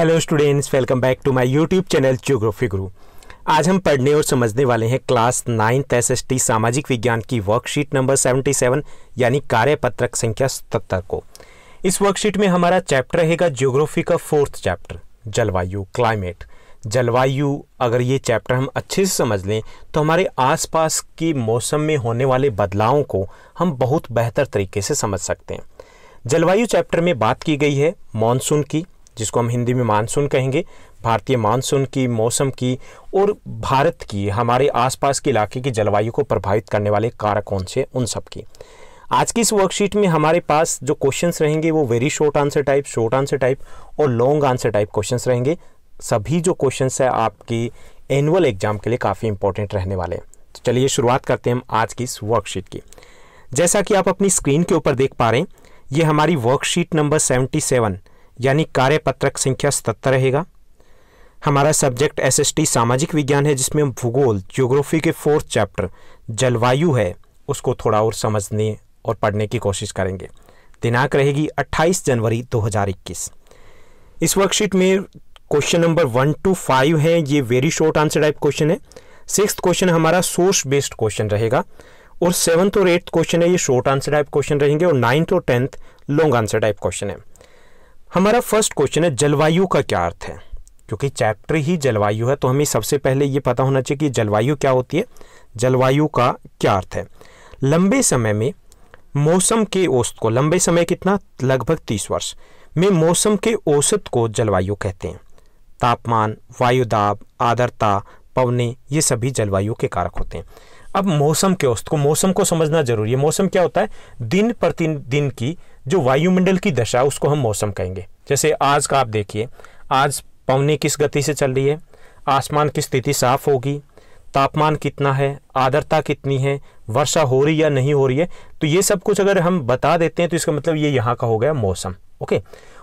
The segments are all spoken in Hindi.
hello students welcome back to my YouTube channel geography Guru आज हम पढ़ने और समझने वाले हैं क्लास नाइन्थ एस एस सामाजिक विज्ञान की वर्कशीट नंबर 77 यानी कार्यपत्रक संख्या सतहत्तर को इस वर्कशीट में हमारा चैप्टर रहेगा ज्योग्राफी का फोर्थ चैप्टर जलवायु क्लाइमेट जलवायु अगर ये चैप्टर हम अच्छे से समझ लें तो हमारे आसपास के मौसम में होने वाले बदलावों को हम बहुत बेहतर तरीके से समझ सकते हैं जलवायु चैप्टर में बात की गई है मानसून की जिसको हम हिंदी में मानसून कहेंगे भारतीय मानसून की मौसम की और भारत की हमारे आसपास के इलाके की जलवायु को प्रभावित करने वाले कारक कौन से उन सब की आज की इस वर्कशीट में हमारे पास जो क्वेश्चंस रहेंगे वो very short answer type short answer type और लॉन्ग आंसर टाइप क्वेश्चंस रहेंगे सभी जो क्वेश्चंस है आपकी एनुअल एग्जाम के लिए काफ़ी इंपॉर्टेंट रहने वाले हैं तो चलिए शुरुआत करते हैं हम आज की इस वर्कशीट की जैसा कि आप अपनी स्क्रीन के ऊपर देख पा रहे हैं ये हमारी वर्कशीट नंबर सेवेंटी सेवन यानी कार्यपत्रक संख्या सतहत्तर रहेगा हमारा सब्जेक्ट एसएसटी सामाजिक विज्ञान है जिसमें हम भूगोल ज्योग्राफी के फोर्थ चैप्टर जलवायु है उसको थोड़ा और समझने और पढ़ने की कोशिश करेंगे दिनांक रहेगी 28 जनवरी 2021 इस वर्कशीट में question number one two five है ये very short answer type question है सिक्स क्वेश्चन हमारा सोर्स बेस्ड क्वेश्चन रहेगा और सेवन्थ और एट्थ क्वेश्चन है ये शॉर्ट आंसर टाइप क्वेश्चन रहेंगे और नाइन्थ और tenth long answer type question है हमारा फर्स्ट क्वेश्चन है जलवायु का क्या अर्थ है क्योंकि चैप्टर ही जलवायु है तो हमें सबसे पहले ये पता होना चाहिए कि जलवायु क्या होती है जलवायु का क्या अर्थ है लंबे समय में मौसम के औसत को लंबे समय कितना लगभग तीस वर्ष में मौसम के औसत को जलवायु कहते हैं तापमान वायुदाब आदरता पवने ये सभी जलवायु के कारक होते हैं अब मौसम के औसत को मौसम को समझना जरूरी है मौसम क्या होता है दिन प्रतिदिन की जो वायुमंडल की दशा उसको हम मौसम कहेंगे जैसे आज का आप देखिए आज पवनी किस गति से चल रही है आसमान की स्थिति साफ होगी तापमान कितना है आर्द्रता कितनी है वर्षा हो रही या नहीं हो रही है तो ये सब कुछ अगर हम बता देते हैं तो इसका मतलब ये यहाँ का हो गया मौसम ओके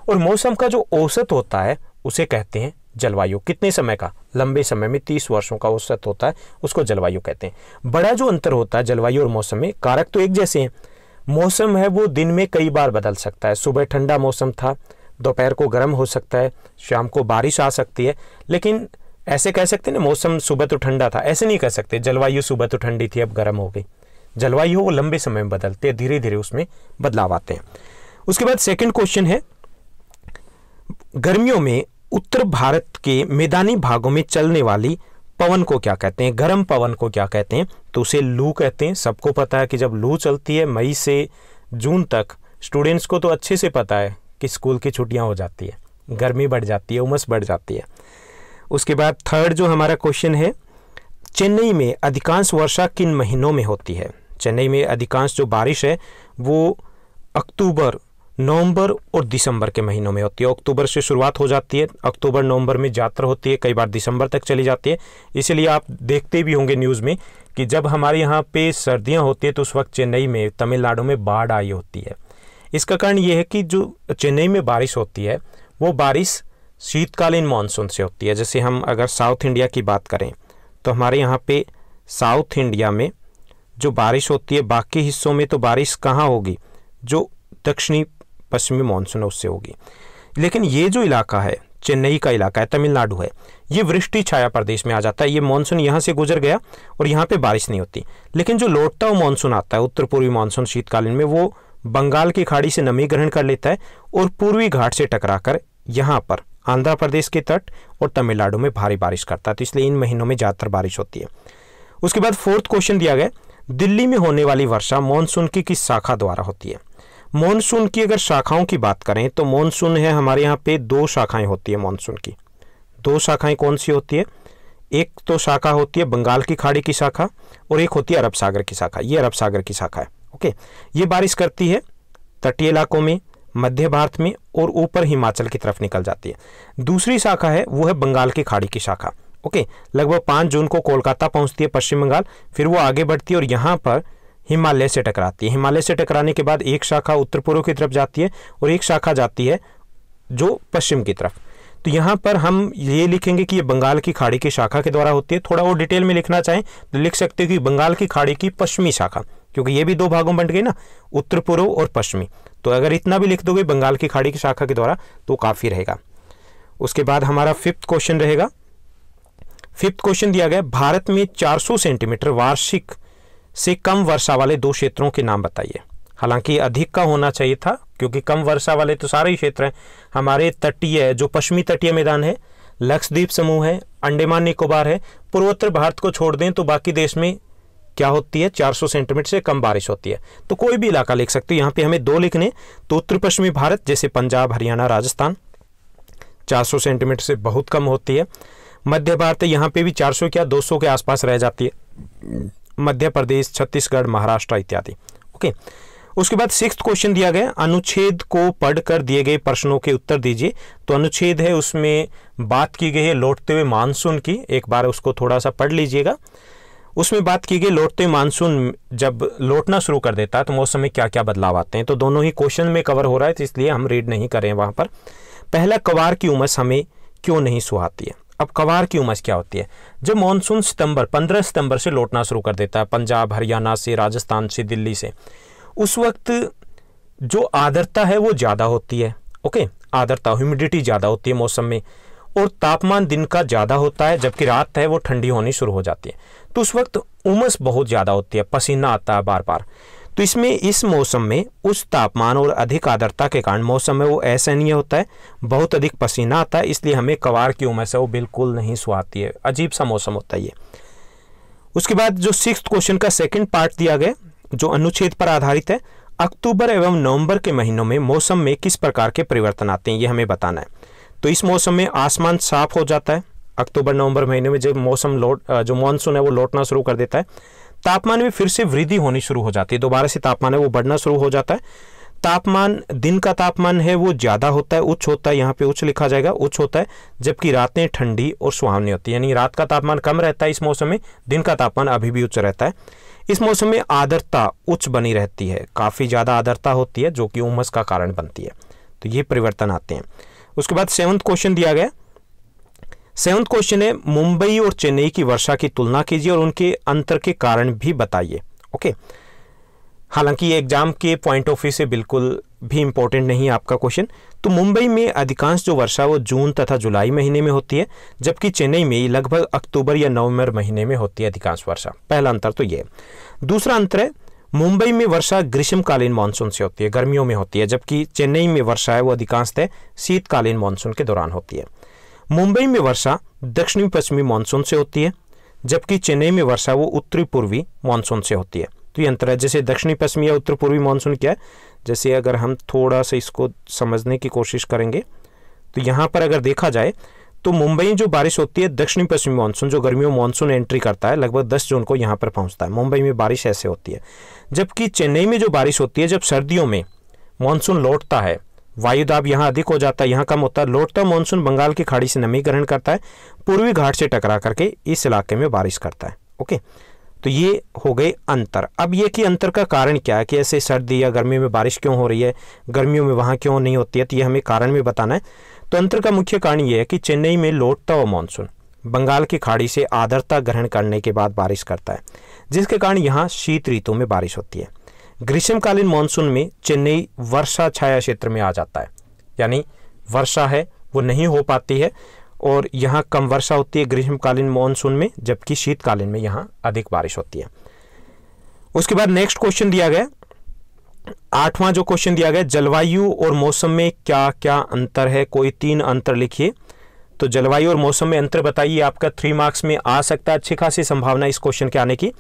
और मौसम का जो औसत होता है उसे कहते हैं जलवायु कितने समय का लंबे समय में तीस वर्षों का औसत होता है उसको जलवायु कहते हैं बड़ा जो अंतर होता है जलवायु और मौसम में कारक तो एक जैसे हैं मौसम है वो दिन में कई बार बदल सकता है सुबह ठंडा मौसम था दोपहर को गर्म हो सकता है शाम को बारिश आ सकती है लेकिन ऐसे कह सकते ना मौसम सुबह तो ठंडा था ऐसे नहीं कह सकते जलवायु सुबह तो ठंडी थी अब गर्म हो गई जलवायु वो लंबे समय में बदलते हैं धीरे धीरे उसमें बदलाव आते हैं उसके बाद सेकंड क्वेश्चन है गर्मियों में उत्तर भारत के मैदानी भागों में चलने वाली पवन को क्या कहते हैं गर्म पवन को क्या कहते हैं तो उसे लू कहते हैं सबको पता है कि जब लू चलती है मई से जून तक स्टूडेंट्स को तो अच्छे से पता है कि स्कूल की छुट्टियाँ हो जाती है गर्मी बढ़ जाती है उमस बढ़ जाती है उसके बाद थर्ड जो हमारा क्वेश्चन है चेन्नई में अधिकांश वर्षा किन महीनों में होती है चेन्नई में अधिकांश जो बारिश है वो अक्टूबर नवंबर और दिसंबर के महीनों में होती है अक्टूबर से शुरुआत हो जाती है अक्टूबर नवंबर में यात्रा होती है कई बार दिसंबर तक चली जाती है इसलिए आप देखते भी होंगे न्यूज़ में कि जब हमारे यहाँ पे सर्दियाँ होती है तो उस वक्त चेन्नई में तमिलनाडु में बाढ़ आई होती है इसका कारण ये है कि जो चेन्नई में बारिश होती है वो बारिश शीतकालीन मानसून से होती है जैसे हम अगर साउथ इंडिया की बात करें तो हमारे यहाँ पे साउथ इंडिया में जो बारिश होती है बाकी हिस्सों में तो बारिश कहाँ होगी जो दक्षिणी पश्चिमी मानसून उससे होगी लेकिन ये जो इलाका है चेन्नई का इलाका है तमिलनाडु है ये वृष्टि छाया प्रदेश में आ जाता है ये मानसून यहाँ से गुजर गया और यहाँ पे बारिश नहीं होती लेकिन जो लौटता हुआ मानसून आता है उत्तर पूर्वी मानसून शीतकालीन में वो बंगाल की खाड़ी से नमी ग्रहण कर लेता है और पूर्वी घाट से टकराकर यहाँ पर आंध्र प्रदेश के तट और तमिलनाडु में भारी बारिश करता है तो इसलिए इन महीनों में ज़्यादातर बारिश होती है उसके बाद फोर्थ क्वेश्चन दिया गया दिल्ली में होने वाली वर्षा मानसून की किस शाखा द्वारा होती है मॉनसून की अगर शाखाओं की बात करें तो मॉनसून है हमारे यहाँ पे दो शाखाएं होती है मॉनसून की दो शाखाएं कौन सी होती है एक तो शाखा होती है बंगाल की खाड़ी की शाखा और एक होती है अरब सागर की शाखा ये अरब सागर की शाखा है ओके ये बारिश करती है तटीय इलाकों में मध्य भारत में और ऊपर हिमाचल की तरफ निकल जाती है दूसरी शाखा है वो है बंगाल की खाड़ी की शाखा ओके लगभग पाँच जून को कोलकाता पहुंचती है पश्चिम बंगाल फिर वो आगे बढ़ती है और यहाँ पर हिमालय से टकराती है हिमालय से टकराने के बाद एक शाखा उत्तर पूर्व की तरफ जाती है और एक शाखा जाती है जो पश्चिम की तरफ तो यहाँ पर हम ये लिखेंगे कि ये बंगाल की खाड़ी की शाखा के द्वारा होती है थोड़ा और डिटेल में लिखना चाहें तो लिख सकते हो कि बंगाल की खाड़ी की पश्चिमी शाखा क्योंकि ये भी दो भागों में बंट गई ना उत्तर पूर्व और पश्चिमी तो अगर इतना भी लिख दोगे बंगाल की खाड़ी की शाखा के द्वारा तो काफ़ी रहेगा उसके बाद हमारा फिफ्थ क्वेश्चन रहेगा फिफ्थ क्वेश्चन दिया गया भारत में 400 सेंटीमीटर वार्षिक से कम वर्षा वाले दो क्षेत्रों के नाम बताइए हालांकि अधिक का होना चाहिए था क्योंकि कम वर्षा वाले तो सारे ही क्षेत्र हैं हमारे तटीय जो पश्चिमी तटीय मैदान है लक्षद्वीप समूह है अंडेमान निकोबार है पूर्वोत्तर भारत को छोड़ दें तो बाकी देश में क्या होती है 400 सेंटीमीटर से कम बारिश होती है तो कोई भी इलाका लिख सकते हो यहाँ पे हमें दो लिखने तो उत्तर पश्चिमी भारत जैसे पंजाब हरियाणा राजस्थान 400 सेंटीमीटर से बहुत कम होती है मध्य भारत यहाँ पे भी 400 क्या 200 के आसपास रह जाती है मध्य प्रदेश छत्तीसगढ़ महाराष्ट्र इत्यादि ओके उसके बाद सिक्स क्वेश्चन दिया गया अनुच्छेद को पढ़कर दिए गए प्रश्नों के उत्तर दीजिए तो अनुच्छेद है उसमें बात की गई है लौटते हुए मानसून की एक बार उसको थोड़ा सा पढ़ लीजिएगा उसमें बात की गई लौटते मानसून जब लौटना शुरू कर देता है तो मौसम में क्या क्या बदलाव आते हैं तो दोनों ही क्वेश्चन में कवर हो रहा है तो इसलिए हम रीड नहीं करें वहाँ पर पहला कवार की उमस हमें क्यों नहीं सुहाती है अब कवार की उमस क्या होती है जब मानसून सितंबर 15 सितंबर से लौटना शुरू कर देता है पंजाब हरियाणा से राजस्थान से दिल्ली से उस वक्त जो आर्द्रता है वो ज़्यादा होती है ओके आर्द्रता ह्यूमिडिटी ज़्यादा होती है मौसम में और तापमान दिन का ज़्यादा होता है जबकि रात है वो ठंडी होनी शुरू हो जाती है तो उस वक्त उमस बहुत ज़्यादा होती है पसीना आता है बार बार तो इसमें इस मौसम में उस तापमान और अधिक आदरता के कारण मौसम में वो ऐसा नहीं होता है बहुत अधिक पसीना आता है इसलिए हमें कवार की उम्र से वो बिल्कुल नहीं सुहाती है अजीब सा मौसम होता है ये उसके बाद जो सिक्स क्वेश्चन का सेकेंड पार्ट दिया गया जो अनुच्छेद पर आधारित है अक्टूबर एवं नवंबर के महीनों में मौसम में किस प्रकार के परिवर्तन आते हैं ये हमें बताना है तो इस मौसम में आसमान साफ हो जाता है अक्टूबर नवंबर महीने में जब मौसम लौट जो मानसून है वो लौटना शुरू कर देता है तापमान में फिर से वृद्धि होनी शुरू हो जाती है दोबारा से तापमान है वो बढ़ना शुरू हो जाता है तापमान दिन का तापमान है वो ज़्यादा होता है उच्च होता है यहाँ पे उच्च लिखा जाएगा उच्च होता है जबकि रातें ठंडी और सुहावनी होती है यानी रात का तापमान कम रहता है इस मौसम में दिन का तापमान अभी भी उच्च रहता है इस मौसम में आदरता उच्च बनी रहती है काफ़ी ज़्यादा आदरता होती है जो कि उमस का कारण बनती है तो ये परिवर्तन आते हैं उसके बाद सेवंथ क्वेश्चन दिया गया सेवंथ क्वेश्चन है मुंबई और चेन्नई की वर्षा की तुलना कीजिए और उनके अंतर के कारण भी बताइए ओके हालांकि ये एग्जाम के पॉइंट ऑफ व्यू से बिल्कुल भी इम्पोर्टेंट नहीं है आपका क्वेश्चन तो मुंबई में अधिकांश जो वर्षा वो जून तथा जुलाई महीने में होती है जबकि चेन्नई में लगभग अक्टूबर या नवंबर महीने में होती है अधिकांश वर्षा पहला अंतर तो ये है दूसरा अंतर है मुंबई में वर्षा ग्रीष्मकालीन मानसून से होती है गर्मियों में होती है जबकि चेन्नई में वर्षा है वो अधिकांशतः शीतकालीन मानसून के दौरान होती है मुंबई में वर्षा दक्षिणी पश्चिमी मानसून से होती है जबकि चेन्नई में वर्षा वो उत्तरी पूर्वी मानसून से होती है तो ये अंतर है जैसे दक्षिणी पश्चिमी या उत्तर पूर्वी मानसून क्या है जैसे अगर हम थोड़ा सा इसको समझने की कोशिश करेंगे तो यहाँ पर अगर देखा जाए तो मुंबई में जो बारिश होती है दक्षिणी पश्चिमी मानसून जो गर्मियों मानसून एंट्री करता है लगभग 10 जून को यहाँ पर पहुँचता है मुंबई में बारिश ऐसे होती है जबकि चेन्नई में जो बारिश होती है जब सर्दियों में मानसून लौटता है वायुदाब यहाँ अधिक हो जाता है यहाँ कम होता है लौटता मानसून बंगाल की खाड़ी से नमी ग्रहण करता है पूर्वी घाट से टकरा करके इस इलाके में बारिश करता है ओके तो ये हो गए अंतर अब ये कि अंतर का कारण क्या है कि ऐसे सर्दी या गर्मी में बारिश क्यों हो रही है गर्मियों में वहाँ क्यों नहीं होती है तो ये हमें कारण भी बताना है तो अंतर का मुख्य कारण ये है कि चेन्नई में लौटता हुआ मानसून बंगाल की खाड़ी से आदरता ग्रहण करने के बाद बारिश करता है जिसके कारण यहाँ शीत ऋतु में बारिश होती है ग्रीष्मकालीन मानसून में चेन्नई वर्षा छाया क्षेत्र में आ जाता है यानी वर्षा है वो नहीं हो पाती है और यहाँ कम वर्षा होती है ग्रीष्मकालीन मानसून में जबकि शीतकालीन में यहाँ अधिक बारिश होती है उसके बाद नेक्स्ट क्वेश्चन दिया गया आठवां जो क्वेश्चन दिया गया जलवायु और मौसम में क्या क्या अंतर है कोई तीन अंतर लिखिए तो जलवायु और मौसम में अंतर बताइए आपका थ्री मार्क्स में आ सकता है अच्छी खासी संभावना इस क्वेश्चन के आने की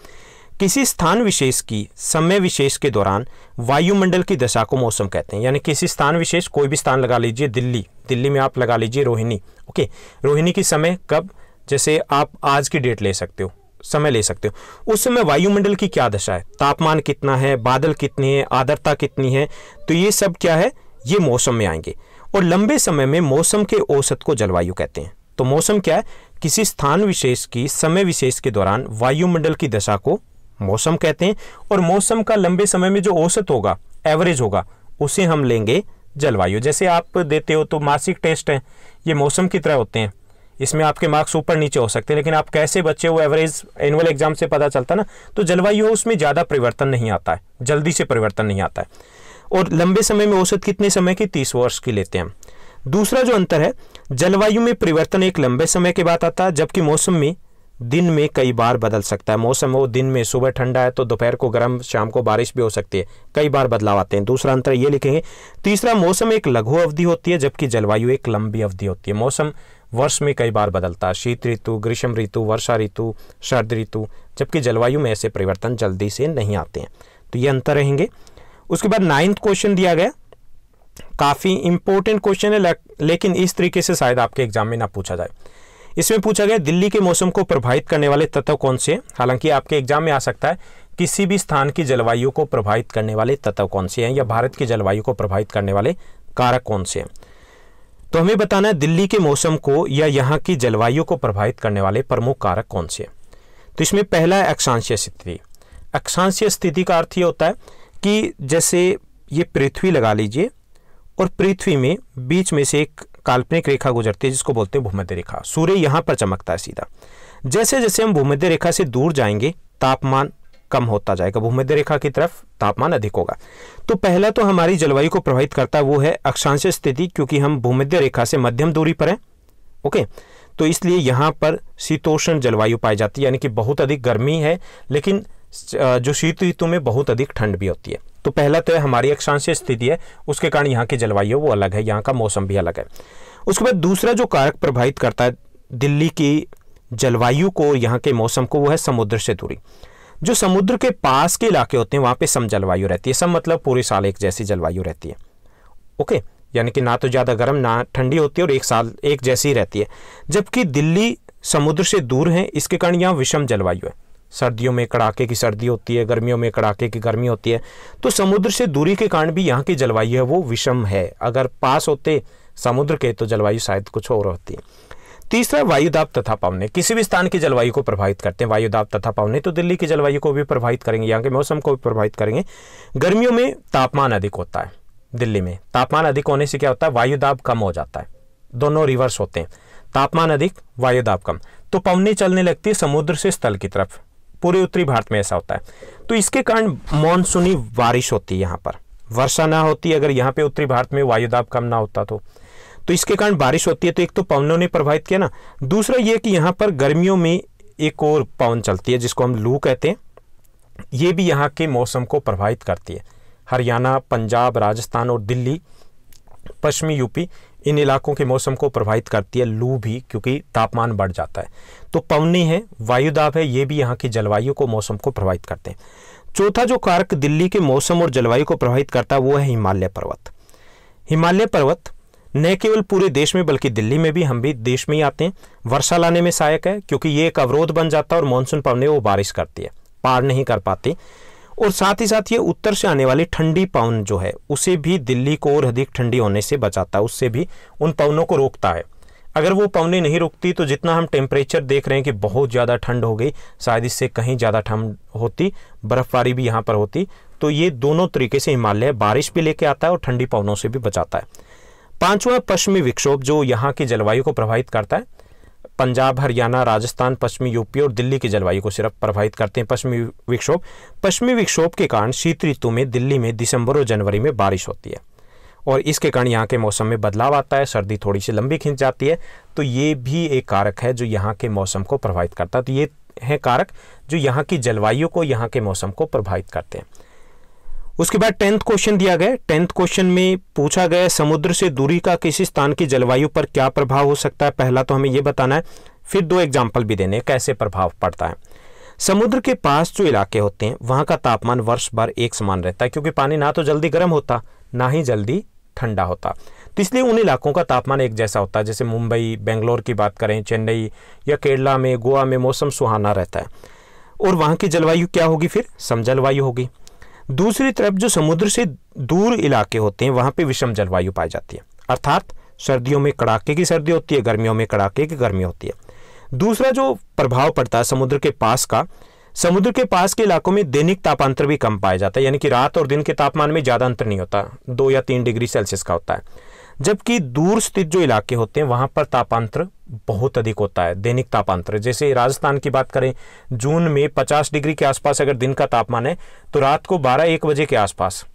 किसी स्थान विशेष की समय विशेष के दौरान वायुमंडल की दशा को मौसम कहते हैं यानी किसी स्थान विशेष कोई भी स्थान लगा लीजिए दिल्ली दिल्ली में आप लगा लीजिए रोहिणी ओके रोहिणी की समय कब जैसे आप आज की डेट ले सकते हो समय ले सकते हो उस समय वायुमंडल की क्या दशा है तापमान कितना है बादल कितने हैं आदरता कितनी है तो ये सब क्या है ये मौसम में आएंगे और लंबे समय में मौसम के औसत को जलवायु कहते हैं तो मौसम क्या है किसी स्थान विशेष की समय विशेष के दौरान वायुमंडल की दशा को मौसम कहते हैं और मौसम का लंबे समय में जो औसत होगा एवरेज होगा उसे हम लेंगे जलवायु जैसे आप देते हो तो मासिक टेस्ट हैं ये मौसम की तरह होते हैं इसमें आपके मार्क्स ऊपर नीचे हो सकते हैं लेकिन आप कैसे बच्चे हो एवरेज एनुअल एग्जाम से पता चलता ना तो जलवायु उसमें ज़्यादा परिवर्तन नहीं आता है जल्दी से परिवर्तन नहीं आता है और लंबे समय में औसत कितने समय की तीस वर्ष की लेते हैं दूसरा जो अंतर है जलवायु में परिवर्तन एक लंबे समय के बाद आता है जबकि मौसम में दिन में कई बार बदल सकता है मौसम हो दिन में सुबह ठंडा है तो दोपहर को गर्म शाम को बारिश भी हो सकती है कई बार बदलाव आते हैं दूसरा अंतर ये लिखेंगे तीसरा मौसम एक लघु अवधि होती है जबकि जलवायु एक लंबी अवधि होती है मौसम वर्ष में कई बार बदलता है शीत ऋतु ग्रीष्म ऋतु वर्षा ऋतु शरद ऋतु जबकि जलवायु में ऐसे परिवर्तन जल्दी से नहीं आते हैं तो ये अंतर रहेंगे उसके बाद नाइन्थ क्वेश्चन दिया गया काफ़ी इंपॉर्टेंट क्वेश्चन है लेकिन इस तरीके से शायद आपके एग्जाम में ना पूछा जाए इसमें पूछा गया दिल्ली के मौसम को प्रभावित करने वाले तत्व कौन से हालांकि आपके एग्जाम में आ सकता है किसी भी स्थान की जलवायु को प्रभावित करने वाले तत्व कौन से हैं या भारत की जलवायु को प्रभावित करने वाले कारक कौन से हैं तो हमें बताना है दिल्ली के मौसम को या यहाँ की जलवायु को प्रभावित करने वाले प्रमुख कारक कौन से हैं तो इसमें पहला है अक्षांशीय स्थिति अक्षांशीय स्थिति का अर्थ ये होता है कि जैसे ये पृथ्वी लगा लीजिए और पृथ्वी में बीच में से एक काल्पनिक रेखा गुजरती है जिसको बोलते हैं भूमध्य रेखा सूर्य यहाँ पर चमकता है सीधा जैसे जैसे हम भूमध्य रेखा से दूर जाएंगे तापमान कम होता जाएगा भूमध्य रेखा की तरफ तापमान अधिक होगा तो पहला तो हमारी जलवायु को प्रभावित करता वो है अक्षांश स्थिति क्योंकि हम भूमध्य रेखा से मध्यम दूरी पर हैं ओके तो इसलिए यहाँ पर शीतोष्ण जलवायु पाई जाती है यानी कि बहुत अधिक गर्मी है लेकिन जो शीत ऋतु में बहुत अधिक ठंड भी होती है तो पहला तो है हमारी अक्षांशीय स्थिति है उसके कारण यहाँ की जलवायु वो अलग है यहाँ का मौसम भी अलग है उसके बाद दूसरा जो कारक प्रभावित करता है दिल्ली की जलवायु को और यहाँ के मौसम को वो है समुद्र से दूरी जो समुद्र के पास के इलाके होते हैं वहाँ पे सम जलवायु रहती है सम मतलब पूरे साल एक जैसी जलवायु रहती है ओके यानी कि ना तो ज़्यादा गर्म ना ठंडी होती है और एक साल एक जैसी रहती है जबकि दिल्ली समुद्र से दूर है इसके कारण यहाँ विषम जलवायु है सर्दियों में कड़ाके की सर्दी होती है गर्मियों में कड़ाके की गर्मी होती है तो समुद्र से दूरी के कारण भी यहाँ की जलवायु है वो विषम है अगर पास होते समुद्र के तो जलवायु शायद कुछ और होती है तीसरा वायुदाब तथा पवने किसी भी स्थान की जलवायु को प्रभावित करते हैं वायुदाब तथा पवने तो दिल्ली की जलवायु को भी प्रभावित करेंगे यहाँ के मौसम को भी प्रभावित करेंगे गर्मियों में तापमान अधिक होता है दिल्ली में तापमान अधिक होने से क्या होता है वायुदाब कम हो जाता है दोनों रिवर्स होते हैं तापमान अधिक वायुदाब कम तो पवने चलने लगती है समुद्र से स्थल की तरफ पूरे उत्तरी भारत में ऐसा होता है तो इसके कारण मानसूनी बारिश होती है यहाँ पर वर्षा ना होती अगर यहाँ पे उत्तरी भारत में वायुदाब कम ना होता तो तो इसके कारण बारिश होती है तो एक तो पवनों ने प्रभावित किया ना दूसरा ये कि यहाँ पर गर्मियों में एक और पवन चलती है जिसको हम लू कहते हैं ये भी यहाँ के मौसम को प्रभावित करती है हरियाणा पंजाब राजस्थान और दिल्ली पश्चिमी यूपी इन इलाकों के मौसम को प्रभावित करती है लू भी क्योंकि तापमान बढ़ जाता है तो पवनी है वायुदाब है ये भी यहाँ की जलवायु को मौसम को प्रभावित करते हैं चौथा जो कारक दिल्ली के मौसम और जलवायु को प्रभावित करता है वो है हिमालय पर्वत हिमालय पर्वत न केवल पूरे देश में बल्कि दिल्ली में भी हम भी देश में ही आते हैं वर्षा लाने में सहायक है क्योंकि ये एक अवरोध बन जाता है और मानसून पवने वो बारिश करती है पार नहीं कर पाती और साथ ही साथ ये उत्तर से आने वाली ठंडी पवन जो है उसे भी दिल्ली को और अधिक ठंडी होने से बचाता है उससे भी उन पवनों को रोकता है अगर वो पवने नहीं रुकती तो जितना हम टेम्परेचर देख रहे हैं कि बहुत ज़्यादा ठंड हो गई शायद इससे कहीं ज़्यादा ठंड होती बर्फ़बारी भी यहाँ पर होती तो ये दोनों तरीके से हिमालय बारिश भी लेके आता है और ठंडी पवनों से भी बचाता है पांचवा पश्चिमी विक्षोभ जो यहाँ की जलवायु को प्रभावित करता है पंजाब हरियाणा राजस्थान पश्चिमी यूपी और दिल्ली की जलवायु को सिर्फ प्रभावित करते हैं पश्चिमी विक्षोभ पश्चिमी विक्षोभ के कारण शीत ऋतु में दिल्ली में दिसंबर और जनवरी में बारिश होती है और इसके कारण यहाँ के मौसम में बदलाव आता है सर्दी थोड़ी सी लंबी खींच जाती है तो ये भी एक कारक है जो यहाँ के मौसम को प्रभावित करता है तो ये हैं कारक जो यहाँ की जलवायु को यहाँ के मौसम को प्रभावित करते हैं उसके बाद टेंथ क्वेश्चन दिया गया टेंथ क्वेश्चन में पूछा गया समुद्र से दूरी का किसी स्थान की जलवायु पर क्या प्रभाव हो सकता है पहला तो हमें यह बताना है फिर दो एग्जाम्पल भी देने कैसे प्रभाव पड़ता है समुद्र के पास जो इलाके होते हैं वहाँ का तापमान वर्ष भर एक समान रहता है क्योंकि पानी ना तो जल्दी गर्म होता ना ही जल्दी ठंडा होता तो इसलिए उन इलाकों का तापमान एक जैसा होता है जैसे मुंबई बेंगलोर की बात करें चेन्नई या केरला में गोवा में मौसम सुहाना रहता है और वहाँ की जलवायु क्या होगी फिर समजलवायु होगी दूसरी तरफ जो समुद्र से दूर इलाके होते हैं वहाँ पे विषम जलवायु पाई जाती है अर्थात सर्दियों में कड़ाके की सर्दी होती है गर्मियों में कड़ाके की गर्मी होती है दूसरा जो प्रभाव पड़ता है समुद्र के पास का समुद्र के पास के इलाकों में दैनिक तापांतर भी कम पाया जाता है यानी कि रात और दिन के तापमान में ज़्यादा अंतर नहीं होता दो या तीन डिग्री सेल्सियस का होता है जबकि दूर स्थित जो इलाके होते हैं वहाँ पर तापांतर बहुत अधिक होता है दैनिक तापांतर जैसे राजस्थान की बात करें जून में 50 डिग्री के आसपास अगर दिन का तापमान है तो रात को 12 एक बजे के आसपास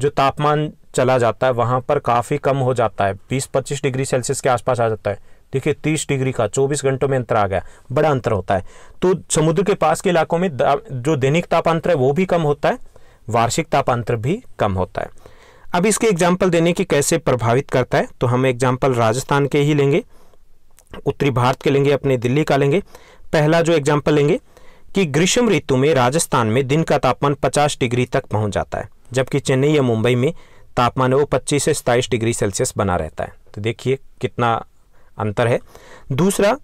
जो तापमान चला जाता है वहां पर काफ़ी कम हो जाता है 20-25 डिग्री सेल्सियस के आसपास आ जाता है देखिए 30 डिग्री का 24 घंटों में अंतर आ गया बड़ा अंतर होता है तो समुद्र के पास के इलाकों में जो दैनिक तापांतर है वो भी कम होता है वार्षिक तापांतर भी कम होता है अब इसके एग्जाम्पल देने की कैसे प्रभावित करता है तो हम एग्जाम्पल राजस्थान के ही लेंगे उत्तरी भारत के लेंगे अपने दिल्ली का लेंगे पहला जो एग्जाम्पल लेंगे कि ग्रीष्म ऋतु में राजस्थान में दिन का तापमान 50 डिग्री तक पहुंच जाता है जबकि चेन्नई या मुंबई में तापमान वो 25 से 27 डिग्री सेल्सियस बना रहता है तो देखिए कितना अंतर है दूसरा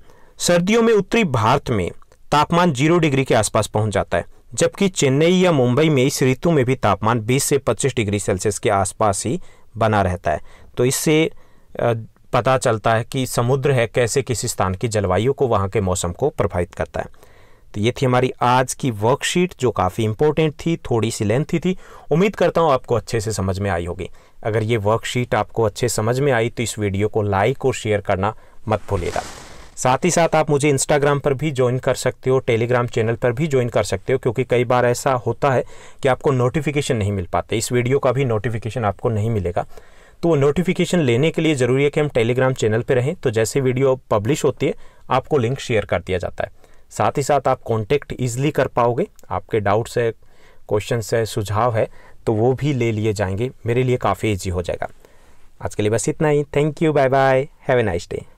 सर्दियों में उत्तरी भारत में तापमान जीरो डिग्री के आसपास पहुंच जाता है जबकि चेन्नई या मुंबई में इस ऋतु में भी तापमान 20 से 25 डिग्री सेल्सियस के आसपास ही बना रहता है तो इससे पता चलता है कि समुद्र है कैसे किस स्थान की जलवायु को वहाँ के मौसम को प्रभावित करता है तो ये थी हमारी आज की वर्कशीट जो काफ़ी इंपॉर्टेंट थी थोड़ी सी लेंथी थी उम्मीद करता हूँ आपको अच्छे से समझ में आई होगी अगर ये वर्कशीट आपको अच्छे समझ में आई तो इस वीडियो को लाइक और शेयर करना मत भूलिएगा साथ ही साथ आप मुझे इंस्टाग्राम पर भी ज्वाइन कर सकते हो टेलीग्राम चैनल पर भी ज्वाइन कर सकते हो क्योंकि कई बार ऐसा होता है कि आपको नोटिफिकेशन नहीं मिल पाते इस वीडियो का भी नोटिफिकेशन आपको नहीं मिलेगा तो वो नोटिफिकेशन लेने के लिए ज़रूरी है कि हम टेलीग्राम चैनल पर रहें तो जैसे वीडियो पब्लिश होती है आपको लिंक शेयर कर दिया जाता है साथ ही साथ आप कॉन्टेक्ट ईजिली कर पाओगे आपके डाउट्स है क्वेश्चन है सुझाव है तो वो भी ले लिए जाएंगे मेरे लिए काफ़ी ईजी हो जाएगा आज के लिए बस इतना ही thank you bye bye have a nice day